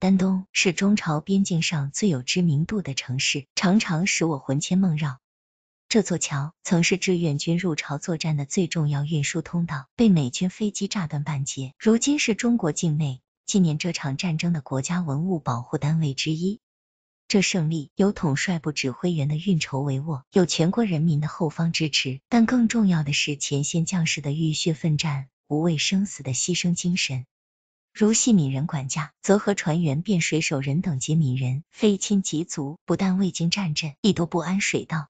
丹东是中朝边境上最有知名度的城市，常常使我魂牵梦绕。这座桥曾是志愿军入朝作战的最重要运输通道，被美军飞机炸断半截，如今是中国境内纪念这场战争的国家文物保护单位之一。这胜利有统帅部指挥员的运筹帷幄，有全国人民的后方支持，但更重要的是前线将士的浴血奋战、无畏生死的牺牲精神。如系闽人管家，则和船员、变水手人等，皆闽人，非亲即族，不但未经战阵，亦多不安水道。